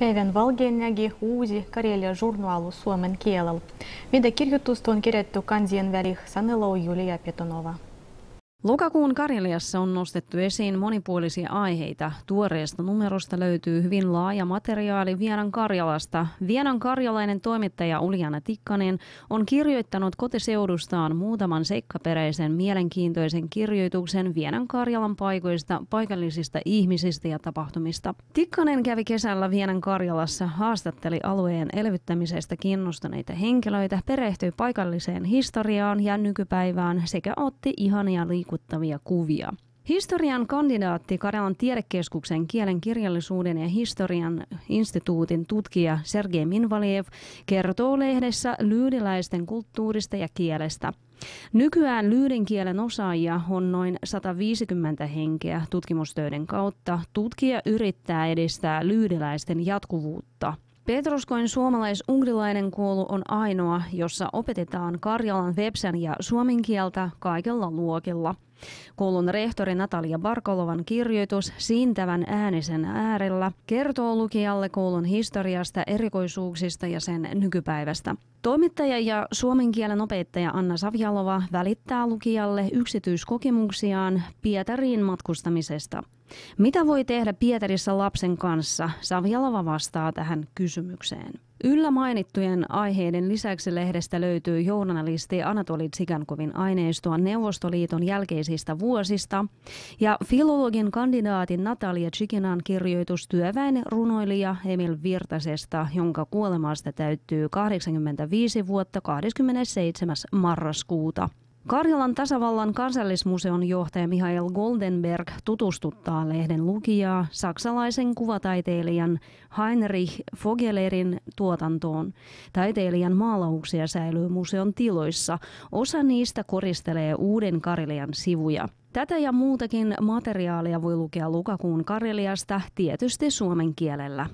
Päivän valgennägi uusi Karelia journualu suomen kielellä. Mitä kirjoitusta on kirjattu kansien välih, sanelou Julia Petonova. Lokakuun Karjaliassa on nostettu esiin monipuolisia aiheita. Tuoreesta numerosta löytyy hyvin laaja materiaali Vienan Karjalasta. Vienan karjalainen toimittaja Uljana Tikkanen on kirjoittanut kotiseudustaan muutaman seikkaperäisen mielenkiintoisen kirjoituksen Vienan Karjalan paikoista, paikallisista ihmisistä ja tapahtumista. Tikkanen kävi kesällä Vienan Karjalassa, haastatteli alueen elvyttämisestä kiinnostuneita henkilöitä, perehtyi paikalliseen historiaan ja nykypäivään sekä otti ihania liikkeelle liikuttavia kuvia. Historian kandidaatti Karjalan tiedekeskuksen kielen kirjallisuuden ja historian instituutin tutkija Sergei Minvaliev kertoo lehdessä lyydiläisten kulttuurista ja kielestä. Nykyään lyydin kielen osaajia on noin 150 henkeä tutkimustöiden kautta. Tutkija yrittää edistää lyydiläisten jatkuvuutta – Petroskoin suomalais-ungrilainen koulu on ainoa, jossa opetetaan Karjalan, Vepsän ja suomen kieltä kaikella luokilla. Koulun rehtori Natalia Barkalovan kirjoitus Siintävän äänisen äärellä kertoo lukijalle koulun historiasta, erikoisuuksista ja sen nykypäivästä. Toimittaja ja suomen kielen opettaja Anna Savjalova välittää lukijalle yksityiskokemuksiaan Pietariin matkustamisesta – mitä voi tehdä Pietarissa lapsen kanssa? Savialava vastaa tähän kysymykseen. Yllä mainittujen aiheiden lisäksi lehdestä löytyy journalisti Anatoli Tsigankovin aineistoa Neuvostoliiton jälkeisistä vuosista ja filologin kandidaatin Natalia Tsikinan kirjoitus työväen runoilija Emil Virtasesta, jonka kuolemasta täyttyy 85 vuotta 27. marraskuuta. Karjalan tasavallan kansallismuseon johtaja Mihail Goldenberg tutustuttaa lehden lukijaa saksalaisen kuvataiteilijan Heinrich Fogelerin tuotantoon. Taiteilijan maalauksia säilyy museon tiloissa. Osa niistä koristelee uuden Karelian sivuja. Tätä ja muutakin materiaalia voi lukea lukakuun Kareliasta tietysti suomen kielellä.